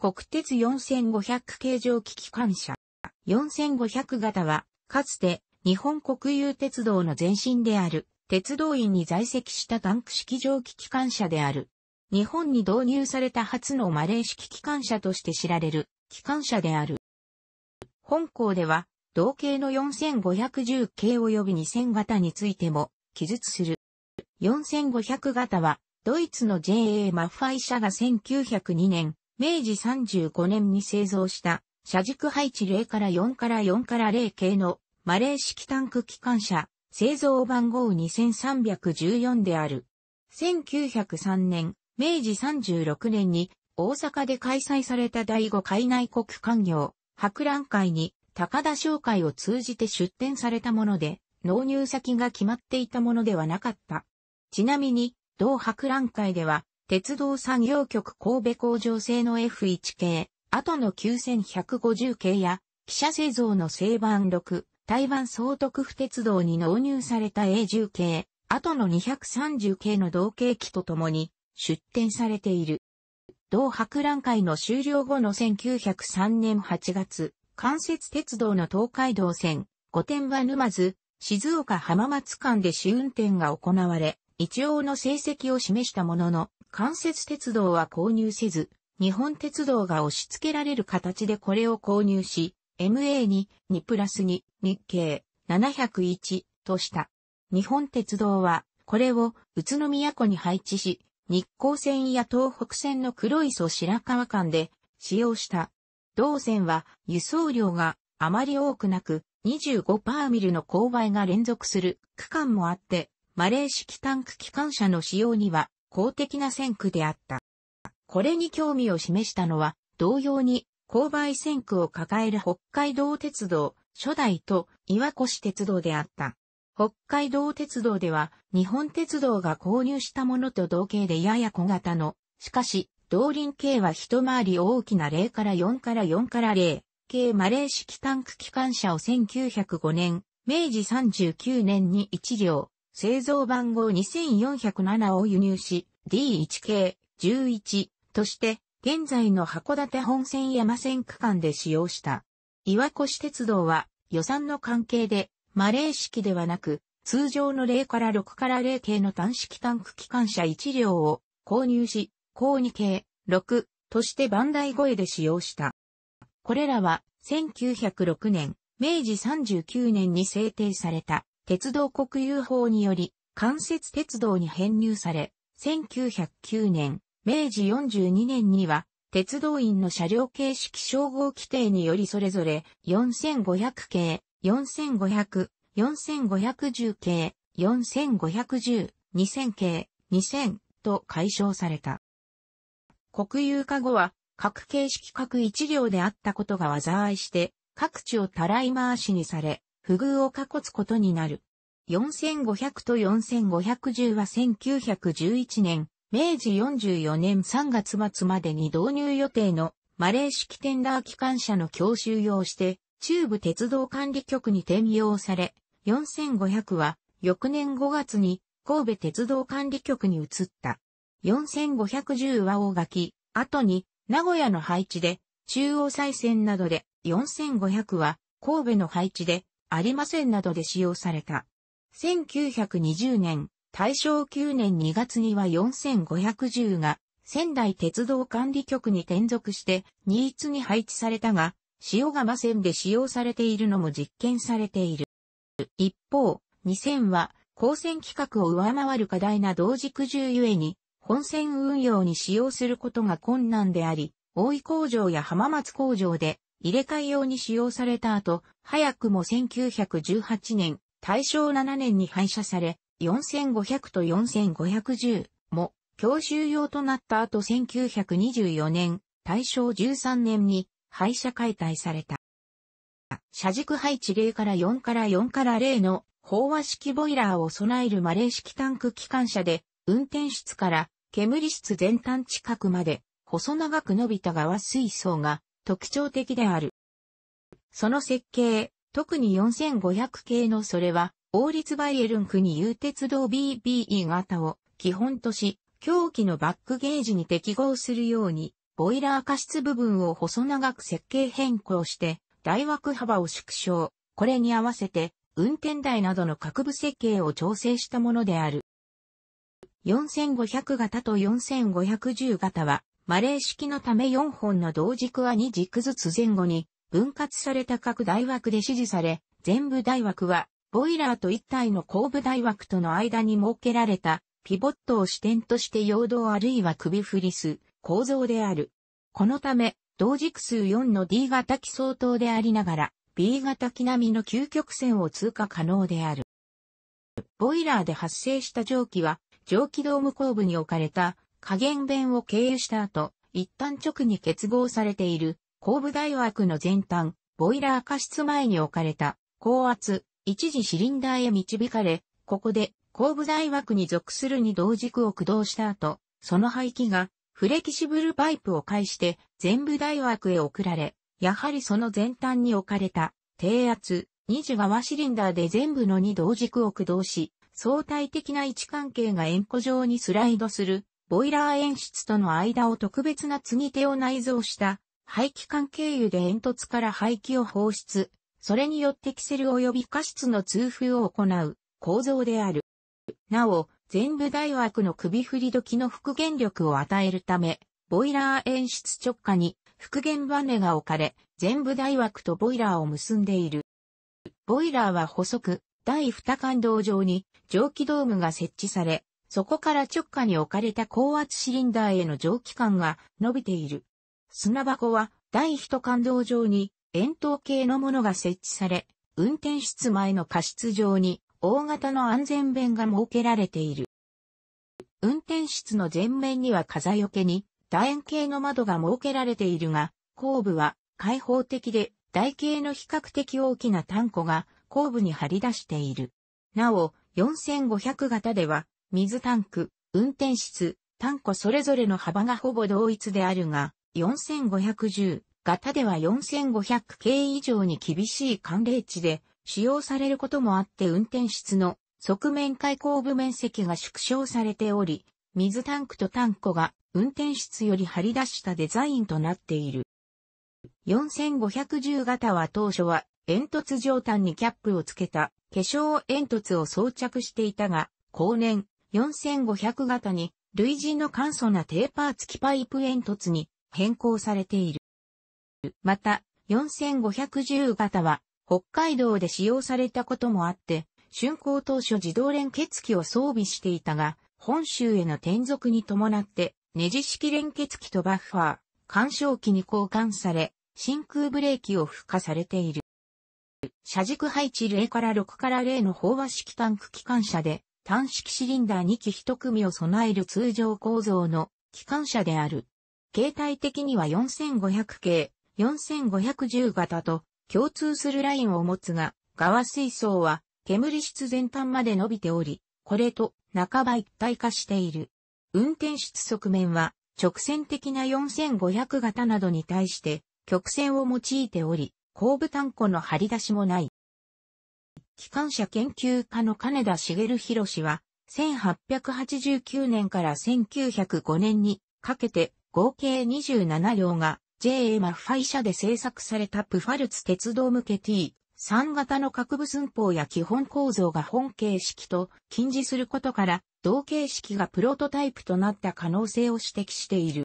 国鉄4500形状機機関車。4500型は、かつて日本国有鉄道の前身である、鉄道員に在籍したタンク式蒸気機関車である。日本に導入された初のマレー式機関車として知られる、機関車である。本校では、同型の4510系及び2000型についても、記述する。4500型は、ドイツの JA マッファイ社が1902年、明治35年に製造した車軸配置0から4から4から0系のマレー式タンク機関車製造番号2314である。1903年、明治36年に大阪で開催された第5海内国官業博覧会に高田商会を通じて出展されたもので、納入先が決まっていたものではなかった。ちなみに、同博覧会では、鉄道産業局神戸工場製の F1 系、後の9150系や、汽車製造の製版6、台湾総督府鉄道に納入された A10 系、後の230系の同系機とともに出展されている。同博覧会の終了後の1903年8月、関節鉄道の東海道線、御殿場沼津、静岡浜松間で試運転が行われ、一応の成績を示したものの、関節鉄道は購入せず、日本鉄道が押し付けられる形でこれを購入し、MA に2プラス2日経701とした。日本鉄道はこれを宇都宮湖に配置し、日光線や東北線の黒磯白川間で使用した。同線は輸送量があまり多くなく25パーミルの勾配が連続する区間もあって、マレー式タンク機関車の使用には公的な線区であった。これに興味を示したのは、同様に、勾配線区を抱える北海道鉄道、初代と岩越鉄道であった。北海道鉄道では、日本鉄道が購入したものと同型でやや小型の、しかし、動輪系は一回り大きな0から4から4から0系マレー式タンク機関車を1905年、明治39年に1両、製造番号2407を輸入し、D1 系11として、現在の函館本線山線区間で使用した。岩越鉄道は予算の関係で、マレー式ではなく、通常の0から6から0系の単式タンク機関車1両を購入し、高2系6として番台越えで使用した。これらは1906年、明治39年に制定された鉄道国有法により、関節鉄道に編入され、1909年、明治42年には、鉄道員の車両形式称号規定によりそれぞれ4500系、4500、4510系、4510、2000系、2000と解消された。国有化後は、各形式各一両であったことが災いして、各地をたらい回しにされ、不遇を囲つことになる。4500と4510は1911年、明治44年3月末までに導入予定のマレー式テンダー機関車の教習用して、中部鉄道管理局に転用され、4500は翌年5月に神戸鉄道管理局に移った。4510は大垣、後に名古屋の配置で、中央再線などで、4500は神戸の配置で、ありませんなどで使用された。1920年、大正9年2月には4510が仙台鉄道管理局に転属して新一に配置されたが、塩釜線で使用されているのも実験されている。一方、2000は高線規格を上回る過大な同軸重ゆえに、本線運用に使用することが困難であり、大井工場や浜松工場で入れ替え用に使用された後、早くも1918年、大正7年に廃車され、4500と4510も教習用となった後1924年、大正13年に廃車解体された。車軸配置0から4から4から0の飽和式ボイラーを備えるマレー式タンク機関車で、運転室から煙室全端近くまで細長く伸びた側水槽が特徴的である。その設計、特に4500系のそれは、王立バイエルン区に有鉄道 BBE 型を基本とし、狂気のバックゲージに適合するように、ボイラー加湿部分を細長く設計変更して、大枠幅を縮小。これに合わせて、運転台などの各部設計を調整したものである。4500型と4510型は、マレー式のため4本の同軸は2軸ずつ前後に分割された各大枠で指示され、全部大枠はボイラーと1体の後部大枠との間に設けられたピボットを支点として陽動あるいは首振りす構造である。このため、同軸数4の D 型機相当でありながら、B 型機並みの究極線を通過可能である。ボイラーで発生した蒸気は、蒸気ドーム後部に置かれた加減弁を経由した後、一旦直に結合されている、後部大枠の前端、ボイラー加湿前に置かれた、高圧、一時シリンダーへ導かれ、ここで、後部大枠に属する二同軸を駆動した後、その排気が、フレキシブルパイプを介して、全部大枠へ送られ、やはりその前端に置かれた、低圧、二次側シリンダーで全部の二同軸を駆動し、相対的な位置関係が円弧状にスライドする、ボイラー演出との間を特別な継ぎ手を内蔵した、排気管経由で煙突から排気を放出、それによってキセル及び過失の通風を行う構造である。なお、全部大枠の首振り時の復元力を与えるため、ボイラー演出直下に復元バネが置かれ、全部大枠とボイラーを結んでいる。ボイラーは細く、第二感道上に蒸気ドームが設置され、そこから直下に置かれた高圧シリンダーへの蒸気管が伸びている。砂箱は第一感動上に円筒形のものが設置され、運転室前の過失上に大型の安全弁が設けられている。運転室の前面には風よけに楕円形の窓が設けられているが、後部は開放的で台形の比較的大きな単庫が後部に張り出している。なお、4500型では水タンク、運転室、タンクそれぞれの幅がほぼ同一であるが、4510型では4500系以上に厳しい寒冷地で使用されることもあって運転室の側面開口部面積が縮小されており、水タンクとタンコが運転室より張り出したデザインとなっている。4510型は当初は煙突上端にキャップをつけた化粧煙突を装着していたが、後年、4500型に、類似の簡素なテーパー付きパイプ煙突に変更されている。また、4510型は、北海道で使用されたこともあって、竣工当初自動連結機を装備していたが、本州への転属に伴って、ネジ式連結機とバッファー、干渉機に交換され、真空ブレーキを付加されている。車軸配置0から6から0の飽和式タンク機関車で、単式シリンダー2機1組を備える通常構造の機関車である。形態的には4500系、4510型と共通するラインを持つが、側水槽は煙室全端まで伸びており、これと半ば一体化している。運転室側面は直線的な4500型などに対して曲線を用いており、後部ン個の張り出しもない。機関車研究家の金田茂博氏は、1889年から1905年にかけて合計27両が JA マッファイ社で製作されたプファルツ鉄道向け T 3型の各部寸法や基本構造が本形式と近似することから同形式がプロトタイプとなった可能性を指摘している。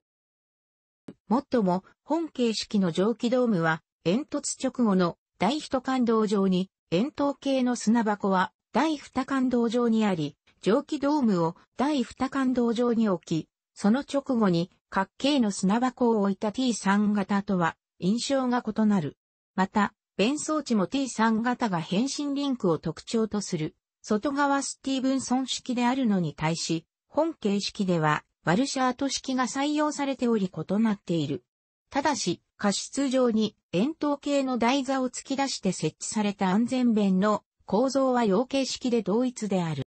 もっとも本形式の蒸気ドームは煙突直後の大人感動上に円筒形の砂箱は第二感動上にあり、蒸気ドームを第二感動上に置き、その直後に角形の砂箱を置いた T3 型とは印象が異なる。また、弁装置も T3 型が変身リンクを特徴とする、外側スティーブンソン式であるのに対し、本形式ではワルシャート式が採用されており異なっている。ただし、過失上に円筒形の台座を突き出して設置された安全弁の構造は要形式で同一である。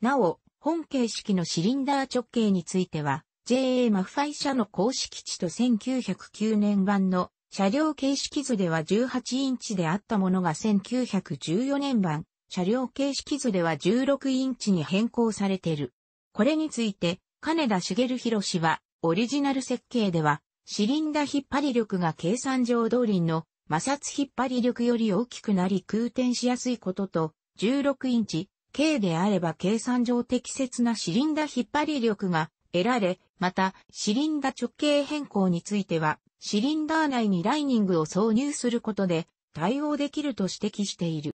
なお、本形式のシリンダー直径については、JA マファイ社の公式値と1909年版の車両形式図では18インチであったものが1914年版、車両形式図では16インチに変更されている。これについて、金田茂博氏は、オリジナル設計では、シリンダ引っ張り力が計算上通りの摩擦引っ張り力より大きくなり空転しやすいことと、16インチ、K であれば計算上適切なシリンダ引っ張り力が得られ、また、シリンダ直径変更については、シリンダー内にライニングを挿入することで対応できると指摘している。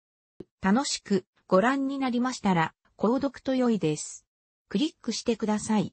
楽しくご覧になりましたら、購読と良いです。クリックしてください。